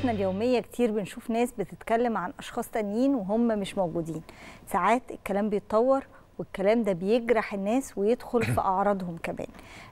حياتنا اليوميه كتير بنشوف ناس بتتكلم عن اشخاص تانيين وهم مش موجودين ساعات الكلام بيتطور والكلام ده بيجرح الناس ويدخل في اعراضهم كمان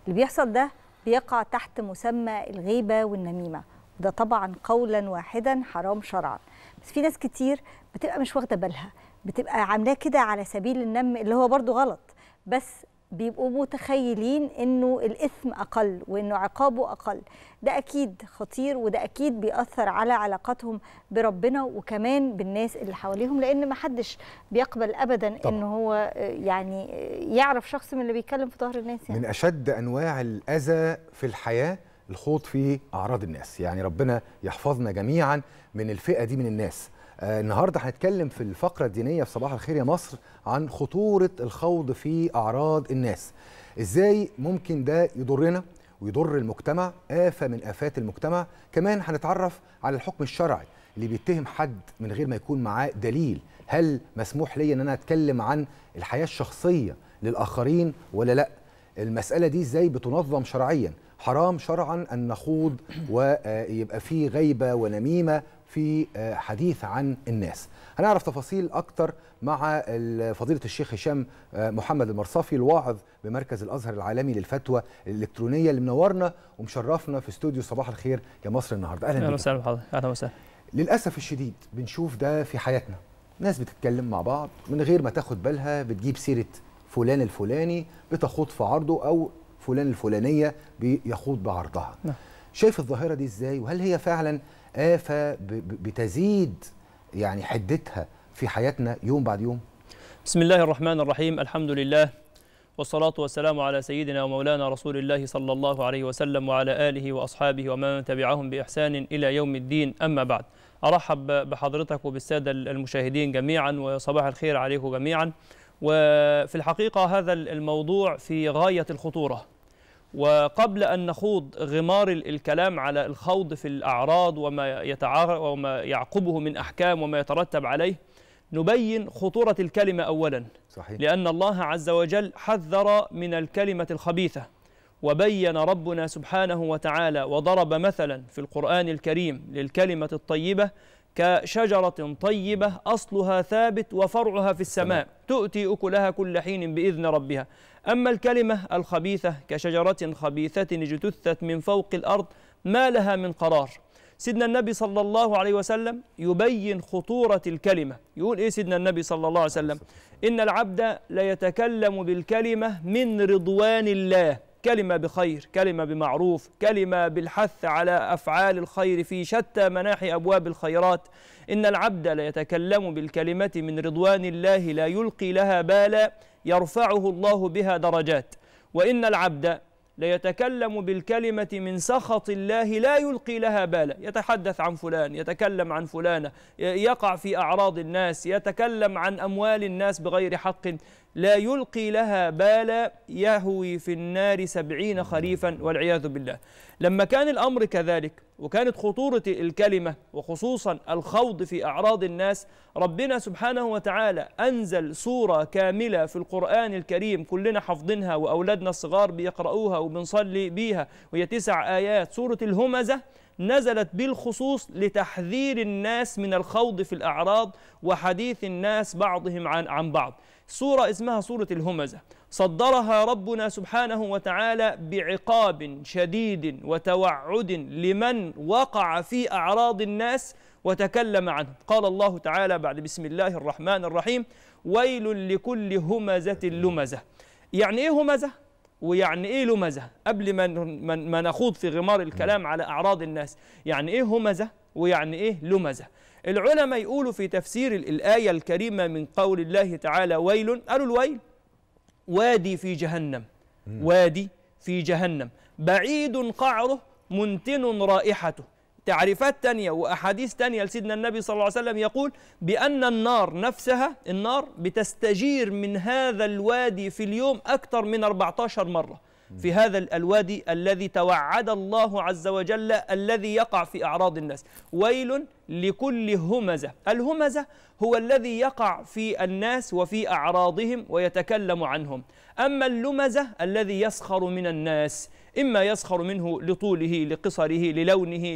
اللي بيحصل ده بيقع تحت مسمى الغيبه والنميمه ده طبعا قولا واحدا حرام شرعا بس في ناس كتير بتبقى مش واخده بالها بتبقى عاملاه كده على سبيل النم اللي هو برضو غلط بس بيبقوا متخيلين انه الاثم اقل وانه عقابه اقل ده اكيد خطير وده اكيد بيأثر على علاقتهم بربنا وكمان بالناس اللي حواليهم لان ما حدش بيقبل ابدا ان هو آه، يعني آه، يعرف شخص من اللي بيتكلم في ظهر الناس يعني. من اشد انواع الاذى في الحياه الخوض في اعراض الناس يعني ربنا يحفظنا جميعا من الفئه دي من الناس آه، النهارده هنتكلم في الفقره الدينيه في صباح الخير يا مصر عن خطوره الخوض في اعراض الناس ازاي ممكن ده يضرنا ويضر المجتمع آفة من آفات المجتمع كمان هنتعرف على الحكم الشرعي اللي بيتهم حد من غير ما يكون معاه دليل هل مسموح لي ان انا اتكلم عن الحياة الشخصية للآخرين ولا لأ المساله دي ازاي بتنظم شرعيا حرام شرعا ان نخوض ويبقى آه، في غيبه ونميمه في آه، حديث عن الناس هنعرف تفاصيل اكتر مع فضيله الشيخ هشام آه، محمد المرصافي الواعظ بمركز الازهر العالمي للفتوى الالكترونيه اللي منورنا ومشرفنا في استوديو صباح الخير يا مصر النهارده اهلا اهلا وسهلا بحضرتك اهلا وسهلا للاسف الشديد بنشوف ده في حياتنا ناس بتتكلم مع بعض من غير ما تاخد بالها بتجيب سيره فلان الفلاني بتخوض في عرضه او فلان الفلانيه بيخوض بعرضها نعم. شايف الظاهره دي ازاي وهل هي فعلا افه بتزيد يعني حدتها في حياتنا يوم بعد يوم بسم الله الرحمن الرحيم الحمد لله والصلاة والسلام على سيدنا ومولانا رسول الله صلى الله عليه وسلم وعلى آله وأصحابه ومن تبعهم بإحسان إلى يوم الدين أما بعد أرحب بحضرتك وبالسادة المشاهدين جميعا وصباح الخير عليكم جميعا وفي الحقيقة هذا الموضوع في غاية الخطورة وقبل أن نخوض غمار الكلام على الخوض في الأعراض وما, وما يعقبه من أحكام وما يترتب عليه نبين خطورة الكلمة أولا صحيح. لأن الله عز وجل حذر من الكلمة الخبيثة وبين ربنا سبحانه وتعالى وضرب مثلا في القرآن الكريم للكلمة الطيبة كشجرة طيبة أصلها ثابت وفرعها في السماء تؤتي أكلها كل حين بإذن ربها أما الكلمة الخبيثة كشجرة خبيثة اجتثت من فوق الأرض ما لها من قرار سيدنا النبي صلى الله عليه وسلم يبين خطورة الكلمة يقول إيه سيدنا النبي صلى الله عليه وسلم إن العبد ليتكلم بالكلمة من رضوان الله كلمة بخير كلمة بمعروف كلمة بالحث على أفعال الخير في شتى مناحي أبواب الخيرات إن العبد ليتكلم بالكلمة من رضوان الله لا يلقي لها بالا يرفعه الله بها درجات وإن العبد ليتكلم بالكلمة من سخط الله لا يلقي لها بالا يتحدث عن فلان يتكلم عن فلانة يقع في أعراض الناس يتكلم عن أموال الناس بغير حق لا يلقي لها بالا يهوي في النار سبعين خريفا والعياذ بالله لما كان الأمر كذلك وكانت خطورة الكلمة وخصوصا الخوض في أعراض الناس ربنا سبحانه وتعالى أنزل سورة كاملة في القرآن الكريم كلنا حافظينها وأولادنا الصغار بيقرؤوها وبنصلي بيها وهي تسع آيات سورة الهمزة نزلت بالخصوص لتحذير الناس من الخوض في الأعراض وحديث الناس بعضهم عن, عن بعض سورة اسمها سورة الهمزة صدرها ربنا سبحانه وتعالى بعقاب شديد وتوعد لمن وقع في أعراض الناس وتكلم عنه قال الله تعالى بعد بسم الله الرحمن الرحيم ويل لكل همزة لمزة يعني إيه همزة؟ ويعني ايه لمزه قبل ما ما نخوض في غمار الكلام على اعراض الناس يعني ايه همزه ويعني ايه لمزه العلماء يقولوا في تفسير الايه الكريمه من قول الله تعالى ويل قالوا الويل وادي في جهنم وادي في جهنم بعيد قعره منتن رائحته تعريفات تانية وأحاديث تانية لسيدنا النبي صلى الله عليه وسلم يقول بأن النار نفسها النار بتستجير من هذا الوادي في اليوم أكثر من 14 مرة في هذا الوادي الذي توعد الله عز وجل الذي يقع في أعراض الناس ويل لكل همزة الهمزة هو الذي يقع في الناس وفي أعراضهم ويتكلم عنهم أما اللمزة الذي يسخر من الناس إما يسخر منه لطوله لقصره للونه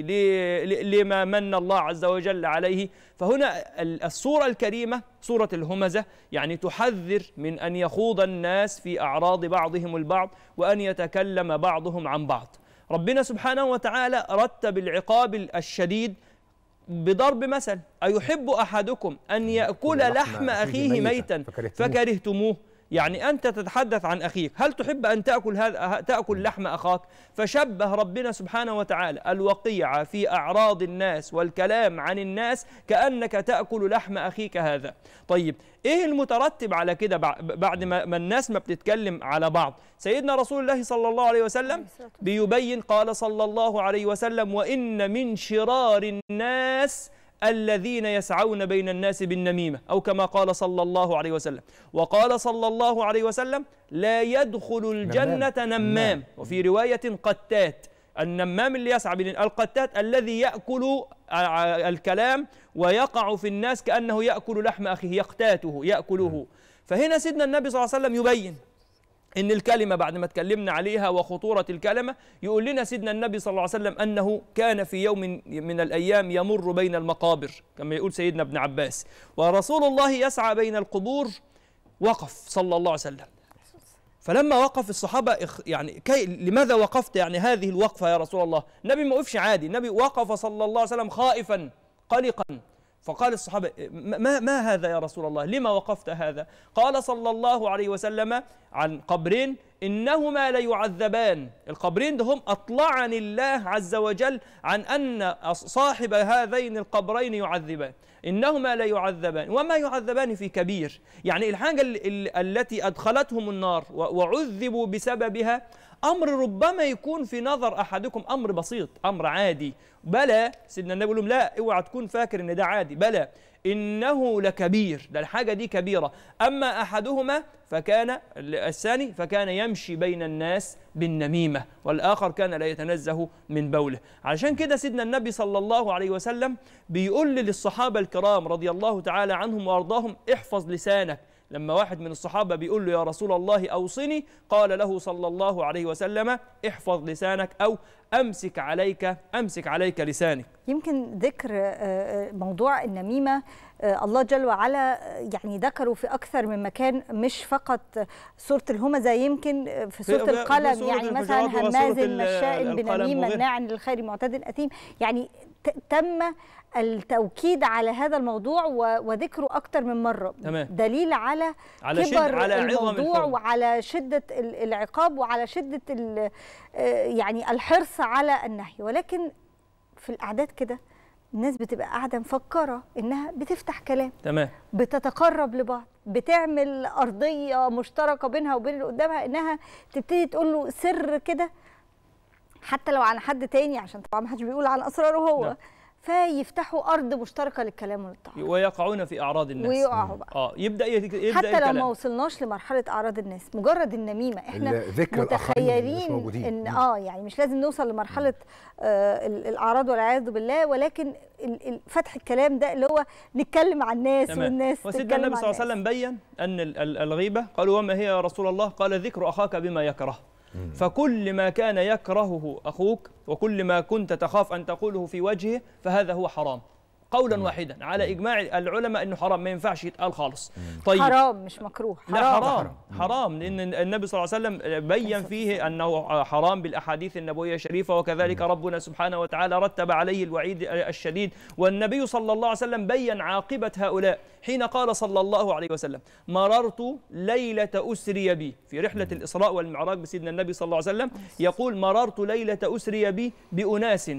لما من الله عز وجل عليه فهنا الصورة الكريمة صورة الهمزة يعني تحذر من أن يخوض الناس في أعراض بعضهم البعض وأن يتكلم بعضهم عن بعض ربنا سبحانه وتعالى رتب العقاب الشديد بضرب مثل أيحب أحدكم أن يأكل لحم أخيه ميتا فكرهتموه يعني أنت تتحدث عن أخيك هل تحب أن تأكل, هذا تأكل نعم. لحم أخاك فشبه ربنا سبحانه وتعالى الوقيعة في أعراض الناس والكلام عن الناس كأنك تأكل لحم أخيك هذا طيب إيه المترتب على كده بعد ما الناس ما بتتكلم على بعض سيدنا رسول الله صلى الله عليه وسلم بيبين قال صلى الله عليه وسلم وإن من شرار الناس الذين يسعون بين الناس بالنميمة أو كما قال صلى الله عليه وسلم وقال صلى الله عليه وسلم لا يدخل الجنة نمام, نمام. وفي رواية قتات النمام اللي يسعى القتات الذي يأكل الكلام ويقع في الناس كأنه يأكل لحم أخيه يقتاته يأكله نعم. فهنا سيدنا النبي صلى الله عليه وسلم يبين ان الكلمه بعد ما اتكلمنا عليها وخطوره الكلمه يقول لنا سيدنا النبي صلى الله عليه وسلم انه كان في يوم من الايام يمر بين المقابر كما يقول سيدنا ابن عباس ورسول الله يسعى بين القبور وقف صلى الله عليه وسلم فلما وقف الصحابة يعني كي لماذا وقفت يعني هذه الوقفة يا رسول الله النبي ما وقفش عادي النبي وقف صلى الله عليه وسلم خائفا قلقا فقال الصحابة ما, ما هذا يا رسول الله لما وقفت هذا قال صلى الله عليه وسلم عن قبرين إنهما ليعذبان القبرين ده هم أطلعني الله عز وجل عن أن صاحب هذين القبرين يعذبان إنهما ليعذبان وما يعذبان في كبير يعني الحاجة التي أدخلتهم النار وعذبوا بسببها امر ربما يكون في نظر احدكم امر بسيط امر عادي بلى سيدنا النبي لهم لا اوعى تكون فاكر ان ده عادي بلى انه لكبير ده الحاجه دي كبيره اما احدهما فكان الثاني فكان يمشي بين الناس بالنميمه والاخر كان لا يتنزه من بوله علشان كده سيدنا النبي صلى الله عليه وسلم بيقول للصحابه الكرام رضي الله تعالى عنهم وارضاهم احفظ لسانك لما واحد من الصحابة بيقول له يا رسول الله أوصني قال له صلى الله عليه وسلم احفظ لسانك أو أمسك عليك أمسك عليك لسانك يمكن ذكر آه، آه، موضوع النميمة آه، الله جل وعلا يعني ذكره في أكثر من مكان مش فقط سورة الهمزة يمكن في سورة القلم يعني مثلا هماز مشاء بنميمة ناعن للخير معتد أثيم يعني تم التوكيد على هذا الموضوع وذكره اكتر من مره تمام. دليل على, على كبر على الموضوع عظم وعلى شده العقاب وعلى شده آه، يعني الحرص على النهي ولكن في الاعداد كده الناس بتبقى قاعده مفكره انها بتفتح كلام تمام بتتقرب لبعض بتعمل ارضيه مشتركه بينها وبين اللي قدامها انها تبتدي تقول له سر كده حتى لو عن حد تاني عشان طبعا ما حدش بيقول عن اسراره هو ده. نعم. فيفتحوا ارض مشتركه للكلام والتعارض ويقعون في اعراض الناس ويقعوا بقى اه يبدا يبدا حتى لو ما وصلناش لمرحله اعراض الناس مجرد النميمه احنا متخيلين ان اه يعني مش لازم نوصل لمرحله آه الاعراض والعياذ بالله ولكن فتح الكلام ده اللي هو نتكلم عن الناس تمام. والناس وسيدنا النبي صلى الله عليه وسلم بين ان الغيبه قالوا وما هي يا رسول الله قال ذكر اخاك بما يكره فكل ما كان يكرهه أخوك وكل ما كنت تخاف أن تقوله في وجهه فهذا هو حرام قولا مم. واحدا على اجماع العلماء انه حرام ما ينفعش يتقال خالص مم. طيب حرام مش مكروه حرام لا حرام حرام لان النبي صلى الله عليه وسلم بين فيه انه حرام بالاحاديث النبويه الشريفه وكذلك ربنا سبحانه وتعالى رتب عليه الوعيد الشديد والنبي صلى الله عليه وسلم بين عاقبه هؤلاء حين قال صلى الله عليه وسلم مررت ليله اسري بي في رحله الاسراء والمعراج بسيدنا النبي صلى الله عليه وسلم يقول مررت ليله اسري بي باناس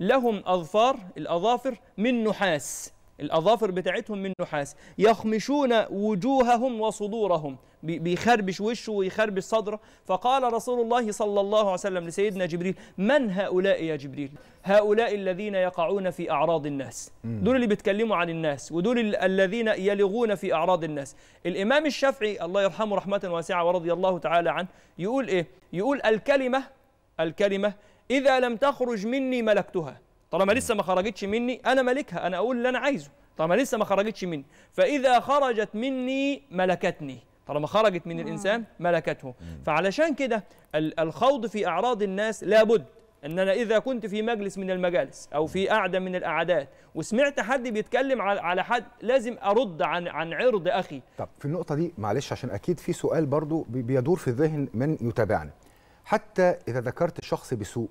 لهم أظفار الأظافر من نحاس الأظافر بتاعتهم من نحاس يخمشون وجوههم وصدورهم بيخربش وشه ويخربش صدره فقال رسول الله صلى الله عليه وسلم لسيدنا جبريل من هؤلاء يا جبريل هؤلاء الذين يقعون في أعراض الناس دول اللي بيتكلموا عن الناس ودول الذين يلغون في أعراض الناس الإمام الشافعي الله يرحمه رحمة واسعة ورضي الله تعالى عنه يقول إيه يقول الكلمة الكلمة إذا لم تخرج مني ملكتها طالما لسه ما خرجتش مني أنا ملكها أنا أقول اللي أنا عايزه طالما لسه ما خرجتش مني فإذا خرجت مني ملكتني طالما خرجت من الإنسان آه. ملكته فعلشان كده الخوض في أعراض الناس لابد ان انا اذا كنت في مجلس من المجالس او في قعده من الاعداد وسمعت حد بيتكلم على حد لازم ارد عن عن عرض اخي طب في النقطه دي معلش عشان اكيد في سؤال برضو بيدور في الذهن من يتابعنا حتى إذا ذكرت الشخص بسوء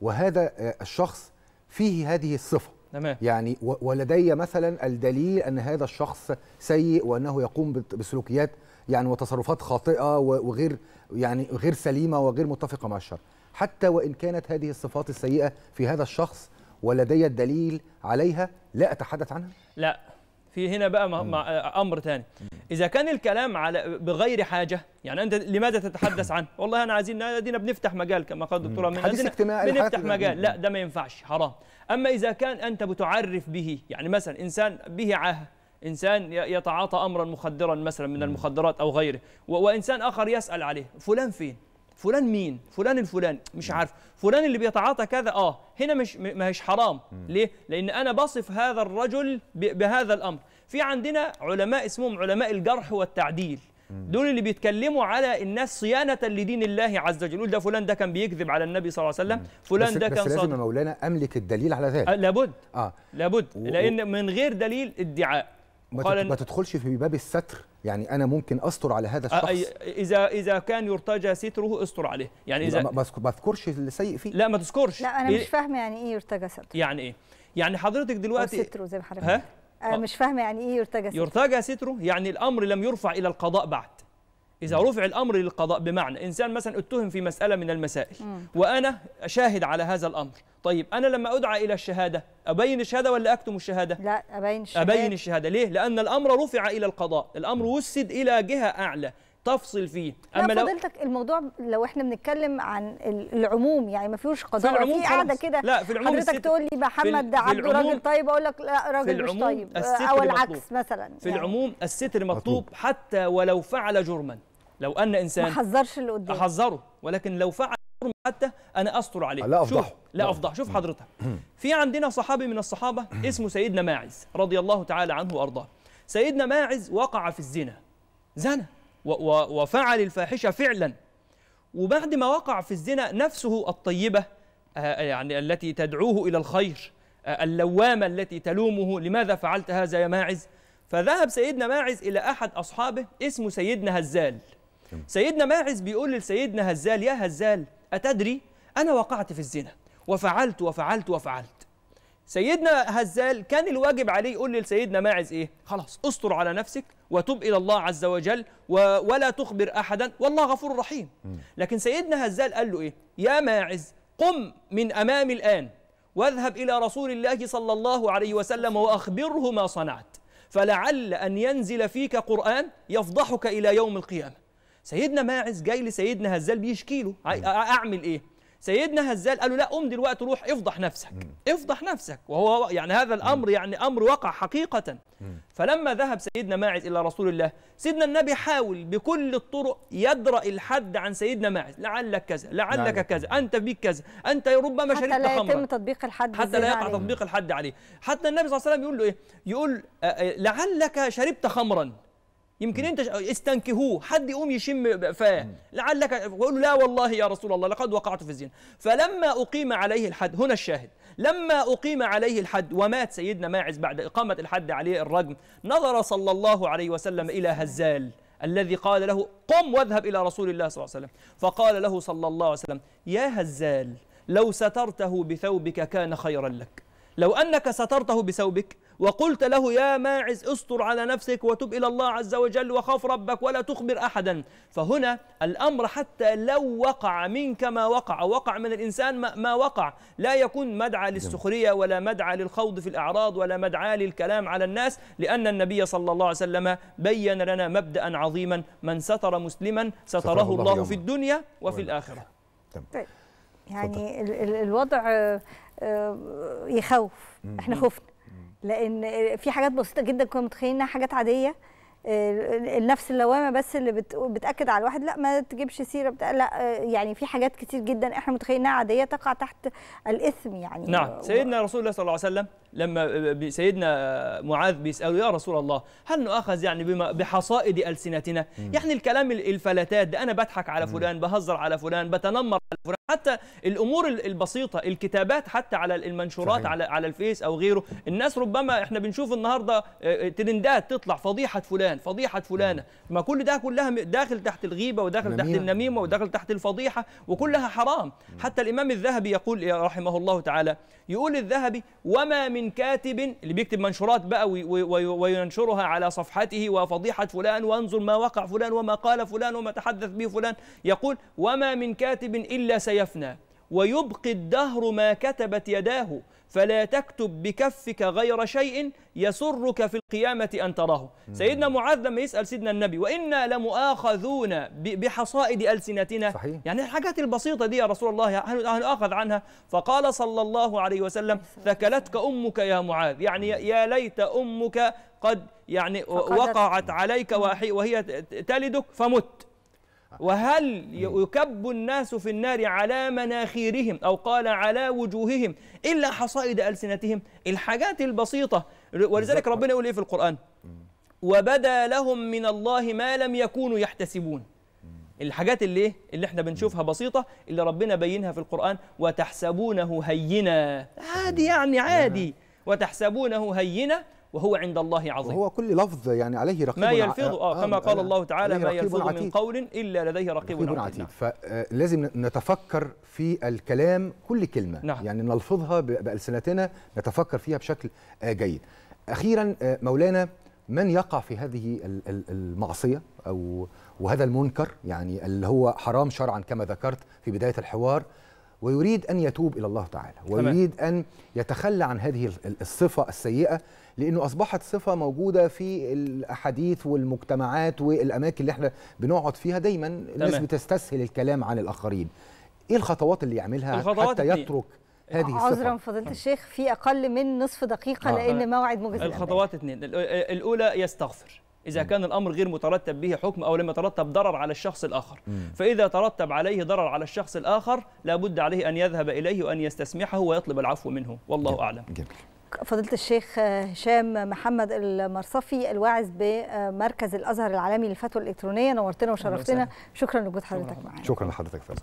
وهذا آه، الشخص فيه هذه الصفة تمام. يعني ولدي مثلا الدليل أن هذا الشخص سيء وأنه يقوم بسلوكيات يعني وتصرفات خاطئة وغير يعني غير سليمة وغير متفقة مع الشرع حتى وإن كانت هذه الصفات السيئة في هذا الشخص ولدي الدليل عليها لا أتحدث عنها؟ لا في هنا بقى مع امر ثاني اذا كان الكلام على بغير حاجه يعني انت لماذا تتحدث عنه والله انا عايزين ادينا بنفتح مجال كما قال الدكتور اجتماعي بنفتح مجال لا ده ما ينفعش حرام اما اذا كان انت بتعرف به يعني مثلا انسان به عاهه انسان يتعاطى امرا مخدرا مثلا من المخدرات او غيره وانسان اخر يسال عليه فلان فين فلان مين فلان الفلان مش عارف فلان اللي بيتعاطى كذا اه هنا مش هيش حرام ليه لان انا بصف هذا الرجل بهذا الامر في عندنا علماء اسمهم علماء الجرح والتعديل دول اللي بيتكلموا على الناس صيانة لدين الله عز وجل يقول ده فلان ده كان بيكذب على النبي صلى الله عليه وسلم فلان ده كان صادق بس لازم مولانا أملك الدليل على ذلك أه لابد آه. لابد و... لأن من غير دليل ادعاء قال ما تدخلش في باب الستر يعني انا ممكن استر على هذا الشخص اذا اذا كان يرتجى ستره استر عليه يعني اذا ما اذكرش اللي سيء فيه لا ما تذكرش لا انا مش إيه؟ فاهمه يعني ايه يرتجى ستره يعني ايه يعني حضرتك دلوقتي ستره زي ما حضرتك ها أنا أه. مش فاهمه يعني ايه يرتجى ستره يرتجى ستره يعني الامر لم يرفع الى القضاء بعد إذا رفع الأمر للقضاء بمعنى إنسان مثلا اتهم في مسألة من المسائل وأنا أشاهد على هذا الأمر طيب أنا لما أدعى إلى الشهادة أبين الشهادة ولا أكتم الشهادة؟ لا أبين الشهادة أبين الشهادة ليه؟ لأن الأمر رفع إلى القضاء الأمر وسد إلى جهة أعلى تفصل فيه اما لا لو الموضوع لو احنا بنتكلم عن العموم يعني ما فيهوش قضاء في قاعده كده لا في العموم حضرتك تقول لي محمد ده عبده راجل طيب اقول لك لا راجل مش طيب او العكس مثلا في يعني. العموم الستر مطلوب حتى ولو فعل جرما لو ان انسان ما حذرش اللي قدامي احذره ولكن لو فعل حتى انا استر عليه لا افضحه شوف لا افضح شوف حضرتك في عندنا صحابي من الصحابه اسمه سيدنا ماعز رضي الله تعالى عنه وارضاه سيدنا ماعز وقع في الزنا زنى وفعل الفاحشه فعلا وبعد ما وقع في الزنا نفسه الطيبه آه، آه، يعني التي تدعوه الى الخير آه، اللوامه التي تلومه لماذا فعلت هذا يا ماعز فذهب سيدنا ماعز الى احد اصحابه اسمه سيدنا هزال سيدنا ماعز بيقول لسيدنا هزال يا هزال أتدري أنا وقعت في الزنا وفعلت وفعلت وفعلت سيدنا هزال كان الواجب عليه يقول لسيدنا ماعز إيه خلاص استر على نفسك وتب إلى الله عز وجل ولا تخبر أحدا والله غفور رحيم لكن سيدنا هزال قال له إيه يا ماعز قم من أمامي الآن واذهب إلى رسول الله صلى الله عليه وسلم وأخبره ما صنعت فلعل أن ينزل فيك قرآن يفضحك إلى يوم القيامة سيدنا ماعز جاي لسيدنا هزال بيشكي له اعمل ايه سيدنا هزال قال له لا قم دلوقتي روح افضح نفسك افضح نفسك وهو يعني هذا الامر يعني امر وقع حقيقه فلما ذهب سيدنا ماعز الى رسول الله سيدنا النبي حاول بكل الطرق يدرأ الحد عن سيدنا ماعز لعلك كذا لعلك نعم. كذا انت بيك كذا انت ربما شربت خمر حتى لا يتم تطبيق الحد حتى لا يقع تطبيق الحد عليه حتى النبي صلى الله عليه وسلم يقول له ايه يقول لعلك شربت خمرا يمكن انت استنكهوه حد يقوم يشم فاه لعلك يقول لا والله يا رسول الله لقد وقعت في الزنا فلما اقيم عليه الحد هنا الشاهد لما اقيم عليه الحد ومات سيدنا ماعز بعد اقامه الحد عليه الرجم نظر صلى الله عليه وسلم الى هزال الذي قال له قم واذهب الى رسول الله صلى الله عليه وسلم فقال له صلى الله عليه وسلم يا هزال لو سترته بثوبك كان خيرا لك لو انك سترته بثوبك وقلت له يا ماعز استر على نفسك وتب إلى الله عز وجل وخاف ربك ولا تخبر أحدا فهنا الأمر حتى لو وقع منك ما وقع وقع من الإنسان ما وقع لا يكون مدعى نعم. للسخرية ولا مدعى للخوض في الأعراض ولا مدعى للكلام على الناس لأن النبي صلى الله عليه وسلم بين لنا مبدأ عظيما من ستر مسلما ستره الله, الله في الدنيا وفي الآخرة طيب يعني الوضع آه، آه، يخوف احنا خفنا لان في حاجات بسيطه جدا كنا متخيلين انها حاجات عاديه النفس آه، اللوامه بس اللي بتاكد على الواحد لا ما تجيبش سيره بتاع لا آه، يعني في حاجات كتير جدا احنا متخيلينها عاديه تقع تحت الاثم يعني نعم سيدنا رسول الله صلى الله عليه وسلم لما سيدنا معاذ بيسأله يا رسول الله هل نؤخذ يعني بما بحصائد ألسنتنا مم. يعني الكلام الفلتات ده أنا بضحك على فلان بهزر على فلان بتنمر على فلان حتى الأمور البسيطة الكتابات حتى على المنشورات على على الفيس أو غيره الناس ربما احنا بنشوف النهاردة آه، آه، ترندات تطلع فضيحة فلان فضيحة فلانة ما كل ده كلها داخل تحت الغيبة وداخل تحت النميمة وداخل تحت الفضيحة وكلها حرام حتى الإمام الذهبي يقول رحمه الله تعالى يقول الذهبي وما من كاتب اللي بيكتب منشورات بقى وينشرها على صفحته وفضيحة فلان وانظر ما وقع فلان وما قال فلان وما تحدث به فلان يقول وما من كاتب إلا سيفنى ويبقي الدهر ما كتبت يداه فلا تكتب بكفك غير شيء يسرك في القيامة أن تراه سيدنا معاذ لما يسأل سيدنا النبي وإنا لمؤاخذون بحصائد ألسنتنا صحيح. يعني الحاجات البسيطة دي يا رسول الله هنؤاخذ عنها فقال صلى الله عليه وسلم ثكلتك أمك يا معاذ يعني يا ليت أمك قد يعني وقعت عليك وهي تلدك فمت وهل يكب الناس في النار على مناخيرهم أو قال على وجوههم إلا حصائد ألسنتهم الحاجات البسيطة ولذلك ربنا يقول إيه في القرآن وبدا لهم من الله ما لم يكونوا يحتسبون الحاجات اللي إيه؟ اللي احنا بنشوفها بسيطة اللي ربنا بينها في القرآن وتحسبونه هينا عادي يعني عادي وتحسبونه هينا وهو عند الله عظيم وهو كل لفظ يعني عليه رقيب ما يلفظ آه, آه، كما قال الله تعالى ما يلفظ من قول إلا لديه رقيب, رقيب عتيد نعم. فلازم آه، نتفكر في الكلام كل كلمة نعم. يعني نلفظها بألسنتنا نتفكر فيها بشكل آه، جيد أخيرا مولانا من يقع في هذه المعصية أو وهذا المنكر يعني اللي هو حرام شرعا كما ذكرت في بداية الحوار ويريد أن يتوب إلى الله تعالى ويريد أن يتخلى عن هذه الصفة السيئة لانه اصبحت صفه موجوده في الاحاديث والمجتمعات والاماكن اللي احنا بنقعد فيها دايما الناس تمام. بتستسهل الكلام عن الاخرين ايه الخطوات اللي يعملها الخطوات حتى يترك هذه الصفه عذرا فضيله الشيخ في اقل من نصف دقيقه آه. لان موعد موجز الخطوات اثنين الاولى يستغفر إذا كان الأمر غير مترتب به حكم أو لم يترتب ضرر على الشخص الآخر فإذا ترتب عليه ضرر على الشخص الآخر لابد عليه أن يذهب إليه وأن يستسمحه ويطلب العفو منه والله جميل. أعلم جميل. فضيلة الشيخ هشام محمد المرصفي الواعظ بمركز الازهر العالمي للفتوى الالكترونيه نورتنا وشرفتنا شكرا لوجود حضرتك معانا شكرا لحضرتك فعلا